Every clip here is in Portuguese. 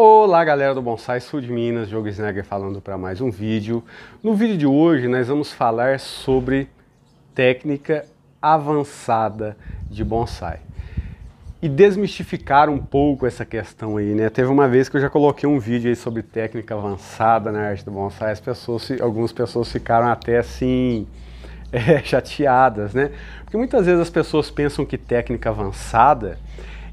Olá galera do Bonsai Sul de Minas, Diogo Snagger falando para mais um vídeo. No vídeo de hoje nós vamos falar sobre técnica avançada de bonsai e desmistificar um pouco essa questão aí, né? Teve uma vez que eu já coloquei um vídeo aí sobre técnica avançada na arte do bonsai, as pessoas, algumas pessoas ficaram até assim é, chateadas, né? Porque muitas vezes as pessoas pensam que técnica avançada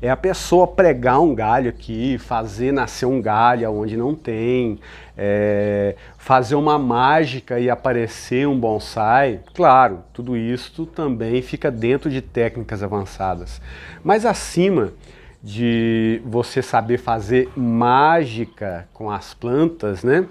é a pessoa pregar um galho aqui, fazer nascer um galho onde não tem, é, fazer uma mágica e aparecer um bonsai. Claro, tudo isso também fica dentro de técnicas avançadas. Mas acima de você saber fazer mágica com as plantas, né?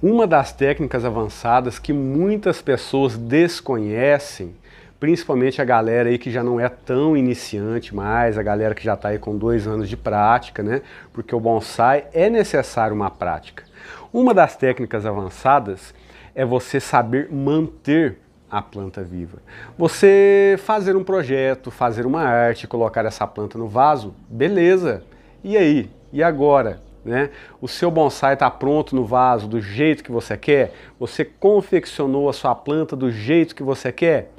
Uma das técnicas avançadas que muitas pessoas desconhecem principalmente a galera aí que já não é tão iniciante mais, a galera que já está aí com dois anos de prática, né? Porque o bonsai é necessário uma prática. Uma das técnicas avançadas é você saber manter a planta viva. Você fazer um projeto, fazer uma arte, colocar essa planta no vaso, beleza. E aí? E agora? Né? O seu bonsai está pronto no vaso do jeito que você quer? Você confeccionou a sua planta do jeito que você quer?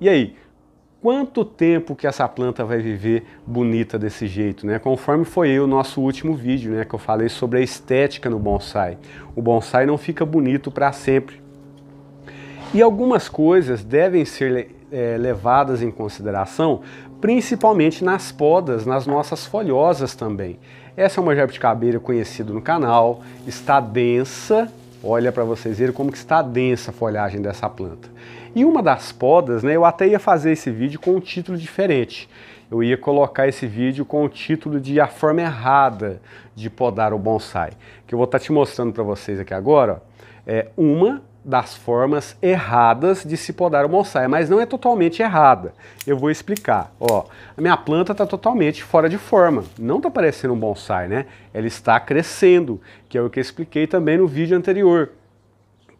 E aí, quanto tempo que essa planta vai viver bonita desse jeito, né? Conforme foi o nosso último vídeo, né, que eu falei sobre a estética no bonsai. O bonsai não fica bonito para sempre. E algumas coisas devem ser é, levadas em consideração, principalmente nas podas, nas nossas folhosas também. Essa é uma jabuticabeira conhecida no canal, está densa, olha para vocês verem como que está densa a folhagem dessa planta. E uma das podas, né, eu até ia fazer esse vídeo com um título diferente. Eu ia colocar esse vídeo com o título de A Forma Errada de Podar o Bonsai, que eu vou estar tá te mostrando para vocês aqui agora. É uma das formas erradas de se podar o bonsai, mas não é totalmente errada. Eu vou explicar. Ó, a minha planta está totalmente fora de forma, não está parecendo um bonsai, né? Ela está crescendo, que é o que eu expliquei também no vídeo anterior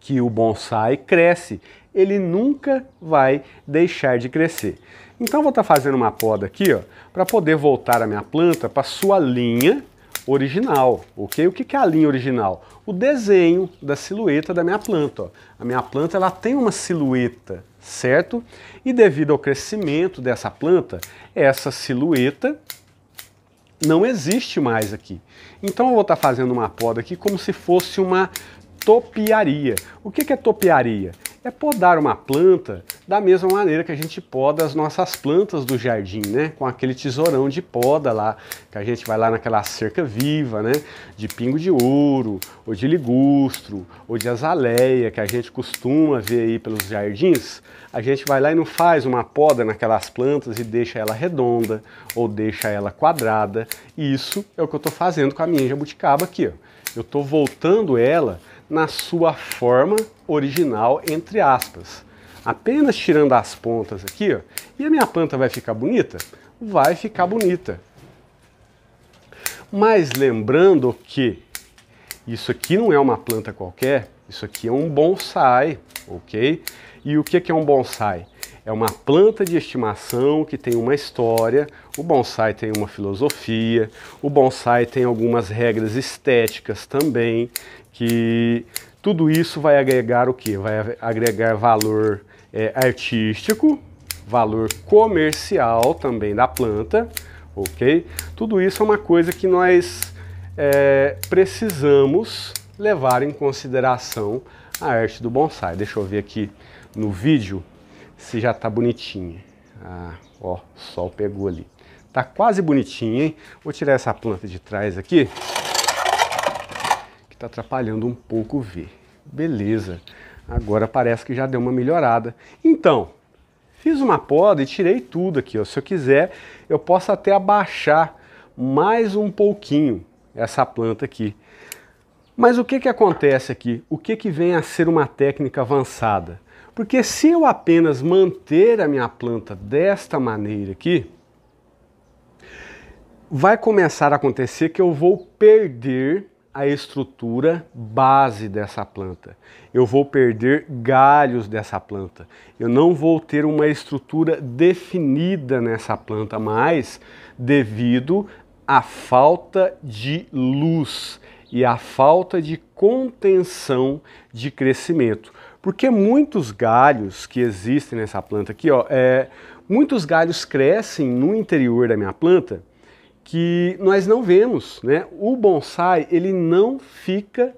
que o bonsai cresce, ele nunca vai deixar de crescer. Então vou estar tá fazendo uma poda aqui, ó, para poder voltar a minha planta para sua linha original, ok? O que, que é a linha original? O desenho da silhueta da minha planta. Ó. A minha planta ela tem uma silhueta, certo? E devido ao crescimento dessa planta, essa silhueta não existe mais aqui. Então eu vou estar tá fazendo uma poda aqui como se fosse uma topiaria. O que é topiaria? É podar uma planta da mesma maneira que a gente poda as nossas plantas do jardim, né? Com aquele tesourão de poda lá, que a gente vai lá naquela cerca viva, né? De pingo de ouro, ou de ligustro, ou de azaleia, que a gente costuma ver aí pelos jardins. A gente vai lá e não faz uma poda naquelas plantas e deixa ela redonda, ou deixa ela quadrada. E isso é o que eu estou fazendo com a minha jabuticaba aqui, ó. Eu estou voltando ela na sua forma original, entre aspas. Apenas tirando as pontas aqui, ó, e a minha planta vai ficar bonita? Vai ficar bonita. Mas lembrando que isso aqui não é uma planta qualquer, isso aqui é um bonsai, ok? E o que é um bonsai? É uma planta de estimação que tem uma história, o bonsai tem uma filosofia, o bonsai tem algumas regras estéticas também que tudo isso vai agregar o que? Vai agregar valor é, artístico, valor comercial também da planta, ok? Tudo isso é uma coisa que nós é, precisamos levar em consideração a arte do bonsai. Deixa eu ver aqui no vídeo se já tá bonitinha. Ah, ó, o sol pegou ali. Tá quase bonitinha, hein? Vou tirar essa planta de trás aqui Está atrapalhando um pouco ver. Beleza. Agora parece que já deu uma melhorada. Então, fiz uma poda e tirei tudo aqui. Ó. Se eu quiser, eu posso até abaixar mais um pouquinho essa planta aqui. Mas o que, que acontece aqui? O que, que vem a ser uma técnica avançada? Porque se eu apenas manter a minha planta desta maneira aqui, vai começar a acontecer que eu vou perder a estrutura base dessa planta. Eu vou perder galhos dessa planta. Eu não vou ter uma estrutura definida nessa planta mais devido à falta de luz e à falta de contenção de crescimento. Porque muitos galhos que existem nessa planta aqui, ó, é, muitos galhos crescem no interior da minha planta que nós não vemos, né? O bonsai ele não fica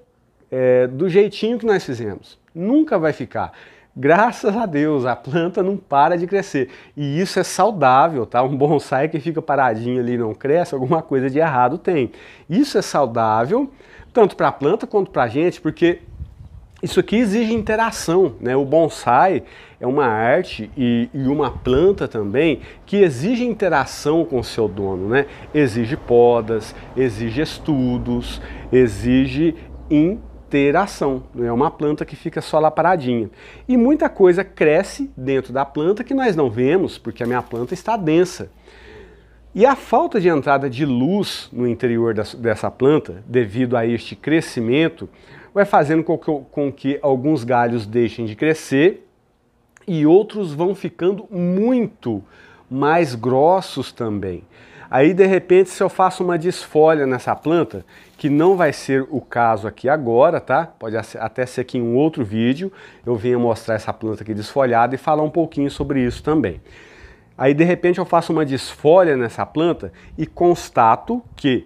é, do jeitinho que nós fizemos, nunca vai ficar. Graças a Deus, a planta não para de crescer. E isso é saudável, tá? Um bonsai que fica paradinho ali e não cresce, alguma coisa de errado tem. Isso é saudável, tanto para a planta quanto para a gente, porque isso aqui exige interação, né? O bonsai é uma arte e, e uma planta também que exige interação com o seu dono, né? Exige podas, exige estudos, exige interação. Não né? é uma planta que fica só lá paradinha. E muita coisa cresce dentro da planta que nós não vemos, porque a minha planta está densa. E a falta de entrada de luz no interior dessa planta, devido a este crescimento, vai fazendo com que, com que alguns galhos deixem de crescer e outros vão ficando muito mais grossos também. Aí de repente, se eu faço uma desfolha nessa planta, que não vai ser o caso aqui agora, tá? Pode até ser que em um outro vídeo eu venha mostrar essa planta aqui desfolhada e falar um pouquinho sobre isso também. Aí de repente eu faço uma desfolha nessa planta e constato que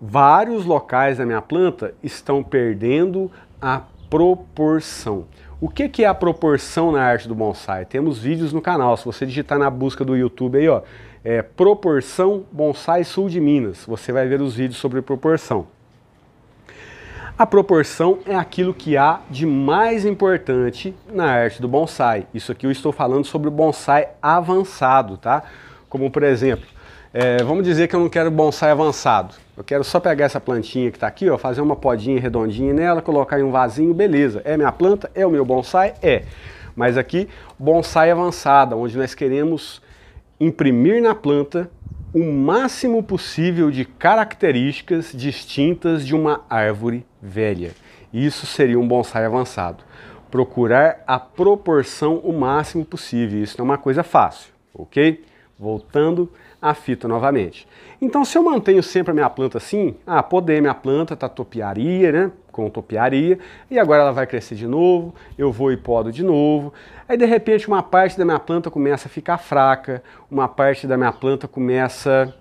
vários locais da minha planta estão perdendo a proporção. O que, que é a proporção na arte do bonsai? Temos vídeos no canal, se você digitar na busca do YouTube aí, ó, é proporção bonsai sul de Minas, você vai ver os vídeos sobre proporção. A proporção é aquilo que há de mais importante na arte do bonsai. Isso aqui eu estou falando sobre o bonsai avançado, tá? Como por exemplo, é, vamos dizer que eu não quero bonsai avançado. Eu quero só pegar essa plantinha que está aqui, ó, fazer uma podinha redondinha nela, colocar em um vasinho, beleza. É minha planta? É o meu bonsai? É. Mas aqui, bonsai avançada, onde nós queremos imprimir na planta o máximo possível de características distintas de uma árvore velha. Isso seria um bonsai avançado. Procurar a proporção o máximo possível. Isso não é uma coisa fácil, ok? Voltando à fita novamente. Então, se eu mantenho sempre a minha planta assim, ah, poder, minha planta, está topiaria, né? Com topiaria, e agora ela vai crescer de novo, eu vou e podo de novo. Aí, de repente, uma parte da minha planta começa a ficar fraca, uma parte da minha planta começa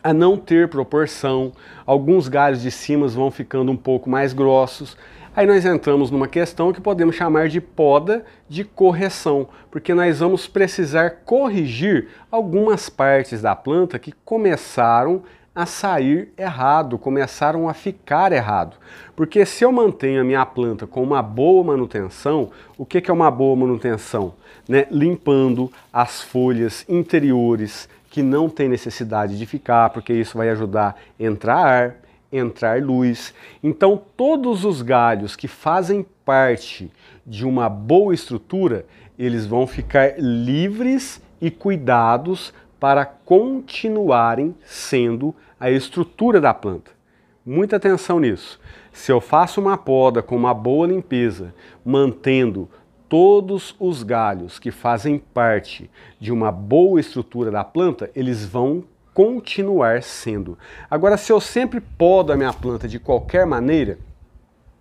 a não ter proporção, alguns galhos de cima vão ficando um pouco mais grossos. Aí nós entramos numa questão que podemos chamar de poda de correção, porque nós vamos precisar corrigir algumas partes da planta que começaram a sair errado, começaram a ficar errado. Porque se eu mantenho a minha planta com uma boa manutenção, o que, que é uma boa manutenção? Né? Limpando as folhas interiores que não tem necessidade de ficar, porque isso vai ajudar a entrar ar, entrar luz. Então, todos os galhos que fazem parte de uma boa estrutura, eles vão ficar livres e cuidados para continuarem sendo a estrutura da planta. Muita atenção nisso. Se eu faço uma poda com uma boa limpeza, mantendo todos os galhos que fazem parte de uma boa estrutura da planta, eles vão continuar sendo. Agora, se eu sempre podo a minha planta de qualquer maneira,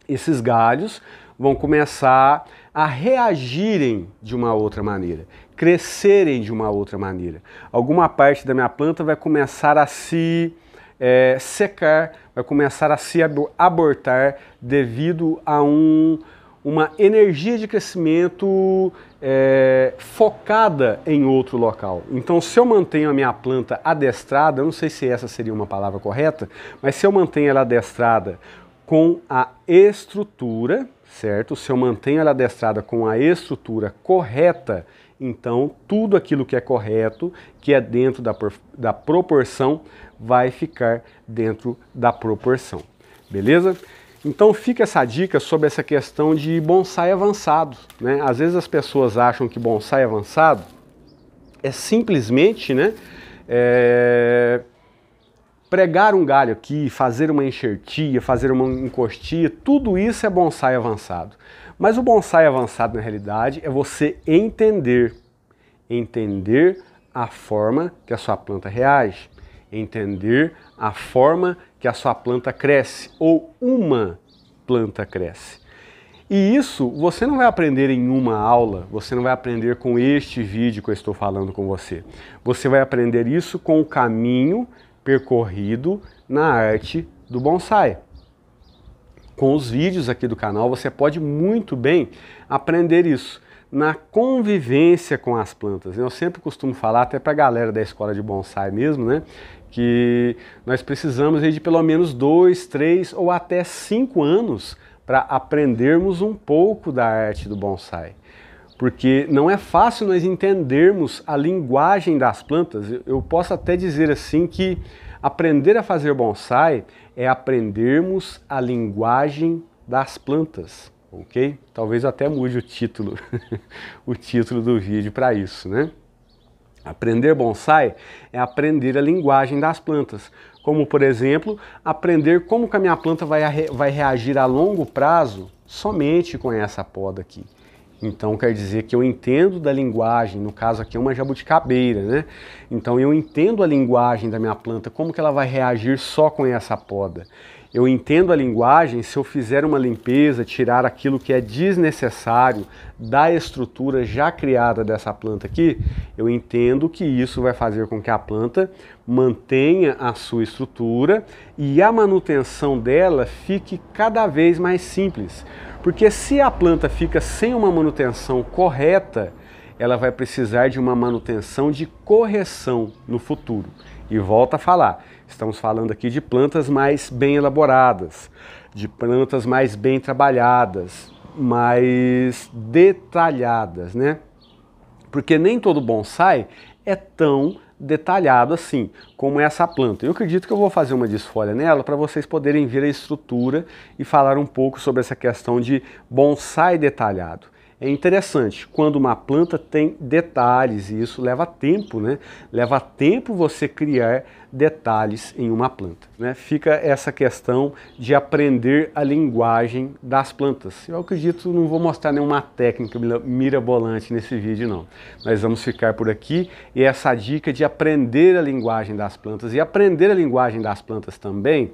esses galhos vão começar a reagirem de uma outra maneira, crescerem de uma outra maneira. Alguma parte da minha planta vai começar a se é, secar, vai começar a se abortar devido a um uma energia de crescimento é, focada em outro local. Então, se eu mantenho a minha planta adestrada, eu não sei se essa seria uma palavra correta, mas se eu mantenho ela adestrada com a estrutura, certo? Se eu mantenho ela adestrada com a estrutura correta, então tudo aquilo que é correto, que é dentro da, da proporção, vai ficar dentro da proporção. Beleza? Então fica essa dica sobre essa questão de bonsai avançado. Né? Às vezes as pessoas acham que bonsai avançado é simplesmente né, é... pregar um galho aqui, fazer uma enxertia, fazer uma encostia, tudo isso é bonsai avançado. Mas o bonsai avançado, na realidade, é você entender, entender a forma que a sua planta reage, entender a forma que a sua planta cresce ou uma planta cresce. E isso você não vai aprender em uma aula, você não vai aprender com este vídeo que eu estou falando com você. Você vai aprender isso com o caminho percorrido na arte do bonsai. Com os vídeos aqui do canal, você pode muito bem aprender isso na convivência com as plantas. Eu sempre costumo falar, até para a galera da escola de bonsai mesmo, né? que nós precisamos de pelo menos dois, três ou até cinco anos para aprendermos um pouco da arte do bonsai. Porque não é fácil nós entendermos a linguagem das plantas. Eu posso até dizer assim que aprender a fazer bonsai é aprendermos a linguagem das plantas, ok? Talvez até mude o título, o título do vídeo para isso, né? Aprender bonsai é aprender a linguagem das plantas, como por exemplo, aprender como que a minha planta vai, vai reagir a longo prazo somente com essa poda aqui. Então quer dizer que eu entendo da linguagem, no caso aqui é uma jabuticabeira, né? Então eu entendo a linguagem da minha planta, como que ela vai reagir só com essa poda eu entendo a linguagem se eu fizer uma limpeza, tirar aquilo que é desnecessário da estrutura já criada dessa planta aqui, eu entendo que isso vai fazer com que a planta mantenha a sua estrutura e a manutenção dela fique cada vez mais simples. Porque se a planta fica sem uma manutenção correta, ela vai precisar de uma manutenção de correção no futuro. E volta a falar, Estamos falando aqui de plantas mais bem elaboradas, de plantas mais bem trabalhadas, mais detalhadas, né? Porque nem todo bonsai é tão detalhado assim como essa planta. Eu acredito que eu vou fazer uma desfolha nela para vocês poderem ver a estrutura e falar um pouco sobre essa questão de bonsai detalhado é interessante quando uma planta tem detalhes, e isso leva tempo, né? Leva tempo você criar detalhes em uma planta. Né? Fica essa questão de aprender a linguagem das plantas. Eu acredito, não vou mostrar nenhuma técnica mirabolante nesse vídeo, não. Nós vamos ficar por aqui e é essa dica de aprender a linguagem das plantas e aprender a linguagem das plantas também.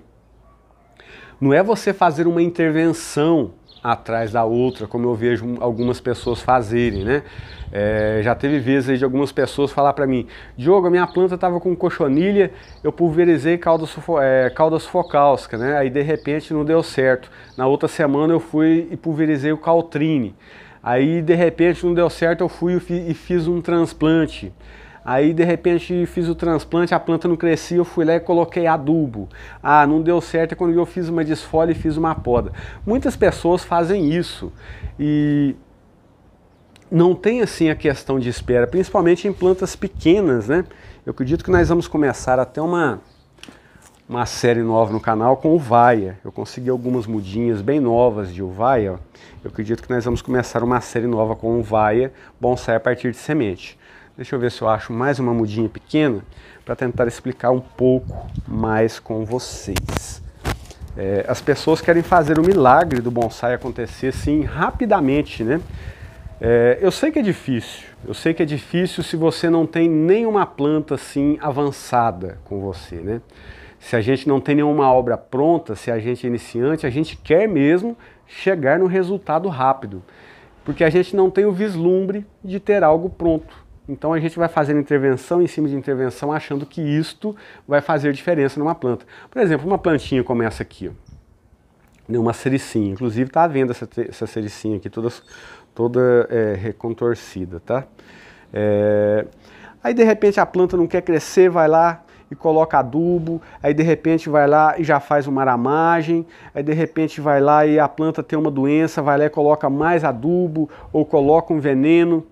Não é você fazer uma intervenção atrás da outra, como eu vejo algumas pessoas fazerem, né? É, já teve vezes de algumas pessoas falar para mim, Diogo, a minha planta estava com cochonilha, eu pulverizei calda, sufo, é, calda sufocalsca, né? Aí de repente não deu certo. Na outra semana eu fui e pulverizei o caltrine. Aí de repente não deu certo, eu fui e fiz um transplante. Aí de repente fiz o transplante, a planta não crescia, eu fui lá e coloquei adubo. Ah, não deu certo, E é quando eu fiz uma desfolha e fiz uma poda. Muitas pessoas fazem isso e não tem assim a questão de espera, principalmente em plantas pequenas, né? Eu acredito que nós vamos começar até uma uma série nova no canal com o vaia. Eu consegui algumas mudinhas bem novas de uvaia. Eu acredito que nós vamos começar uma série nova com o Bom, bonsai a partir de semente. Deixa eu ver se eu acho mais uma mudinha pequena para tentar explicar um pouco mais com vocês. É, as pessoas querem fazer o milagre do bonsai acontecer assim rapidamente, né? É, eu sei que é difícil, eu sei que é difícil se você não tem nenhuma planta assim avançada com você, né? Se a gente não tem nenhuma obra pronta, se a gente é iniciante, a gente quer mesmo chegar no resultado rápido, porque a gente não tem o vislumbre de ter algo pronto. Então a gente vai fazendo intervenção em cima de intervenção, achando que isto vai fazer diferença numa planta. Por exemplo, uma plantinha como essa aqui, uma cericinha. Inclusive está vendo essa, essa cericinha aqui, toda, toda é, recontorcida, tá? É... Aí de repente a planta não quer crescer, vai lá e coloca adubo, aí de repente vai lá e já faz uma aramagem, aí de repente vai lá e a planta tem uma doença, vai lá e coloca mais adubo ou coloca um veneno.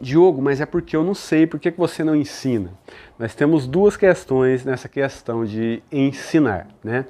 Diogo, mas é porque eu não sei, por que você não ensina? nós temos duas questões nessa questão de ensinar, né?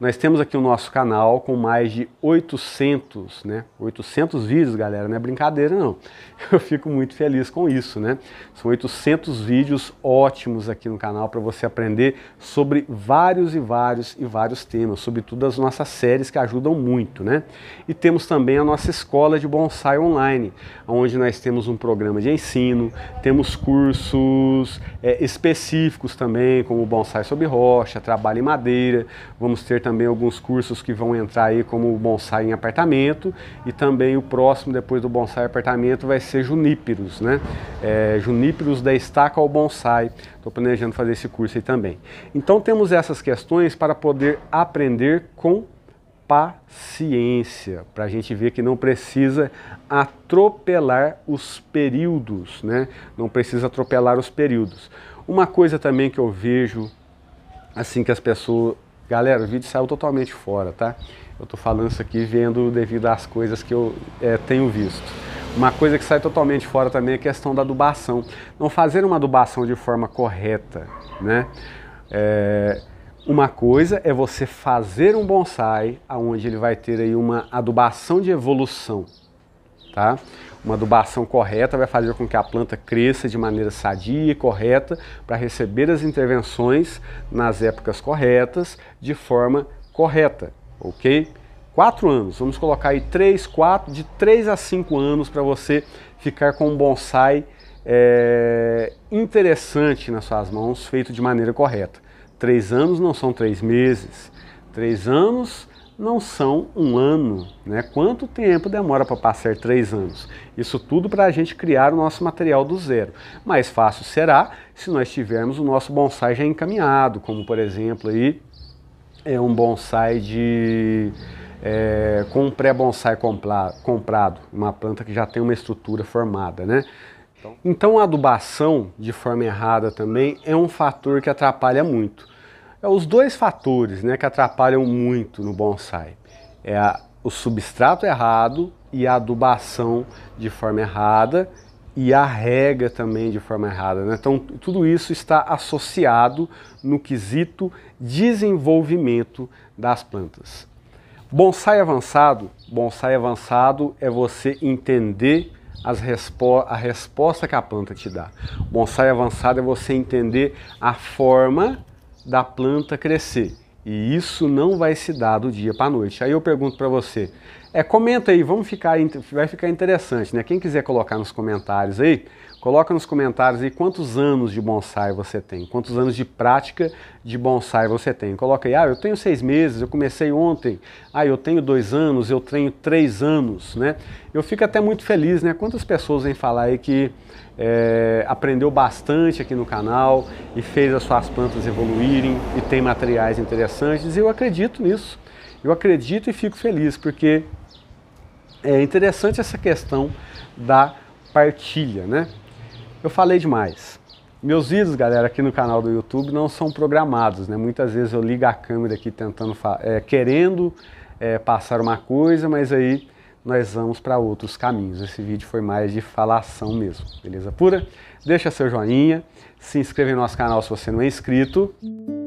Nós temos aqui o nosso canal com mais de 800, né? 800 vídeos, galera, não é brincadeira não. Eu fico muito feliz com isso, né? São 800 vídeos ótimos aqui no canal para você aprender sobre vários e vários e vários temas, sobretudo as nossas séries que ajudam muito, né? E temos também a nossa escola de bonsai online, onde nós temos um programa de ensino, temos cursos é, específicos específicos também, como bonsai sobre rocha, trabalho em madeira. Vamos ter também alguns cursos que vão entrar aí como bonsai em apartamento e também o próximo depois do bonsai apartamento vai ser juníperos, né? É, juníperos da estaca ao bonsai. Estou planejando fazer esse curso aí também. Então temos essas questões para poder aprender com paciência, para a gente ver que não precisa atropelar os períodos, né? Não precisa atropelar os períodos. Uma coisa também que eu vejo, assim que as pessoas. Galera, o vídeo saiu totalmente fora, tá? Eu tô falando isso aqui vendo devido às coisas que eu é, tenho visto. Uma coisa que sai totalmente fora também é a questão da adubação. Não fazer uma adubação de forma correta, né? É, uma coisa é você fazer um bonsai aonde ele vai ter aí uma adubação de evolução, tá? Uma adubação correta vai fazer com que a planta cresça de maneira sadia e correta para receber as intervenções nas épocas corretas, de forma correta, ok? Quatro anos, vamos colocar aí três, quatro, de três a cinco anos para você ficar com um bonsai é, interessante nas suas mãos, feito de maneira correta. Três anos não são três meses. Três anos não são um ano, né? Quanto tempo demora para passar três anos? Isso tudo para a gente criar o nosso material do zero. Mais fácil será se nós tivermos o nosso bonsai já encaminhado, como por exemplo aí é um bonsai de é, com um pré-bonsai comprado, uma planta que já tem uma estrutura formada, né? Então a adubação de forma errada também é um fator que atrapalha muito. É, os dois fatores né, que atrapalham muito no bonsai é a, o substrato errado e a adubação de forma errada e a rega também de forma errada. Né? Então, tudo isso está associado no quesito desenvolvimento das plantas. Bonsai avançado, bonsai avançado é você entender respo a resposta que a planta te dá. Bonsai avançado é você entender a forma da planta crescer. E isso não vai se dar do dia para a noite. Aí eu pergunto para você, é, comenta aí, vamos ficar, vai ficar interessante, né? Quem quiser colocar nos comentários aí Coloca nos comentários aí quantos anos de bonsai você tem, quantos anos de prática de bonsai você tem. Coloca aí, ah, eu tenho seis meses, eu comecei ontem, ah, eu tenho dois anos, eu tenho três anos, né? Eu fico até muito feliz, né? Quantas pessoas vêm falar aí que é, aprendeu bastante aqui no canal e fez as suas plantas evoluírem e tem materiais interessantes e eu acredito nisso. Eu acredito e fico feliz porque é interessante essa questão da partilha, né? Eu falei demais. Meus vídeos, galera, aqui no canal do YouTube não são programados, né? Muitas vezes eu ligo a câmera aqui tentando, é, querendo é, passar uma coisa, mas aí nós vamos para outros caminhos. Esse vídeo foi mais de falação mesmo, beleza pura? Deixa seu joinha, se inscreva no nosso canal se você não é inscrito.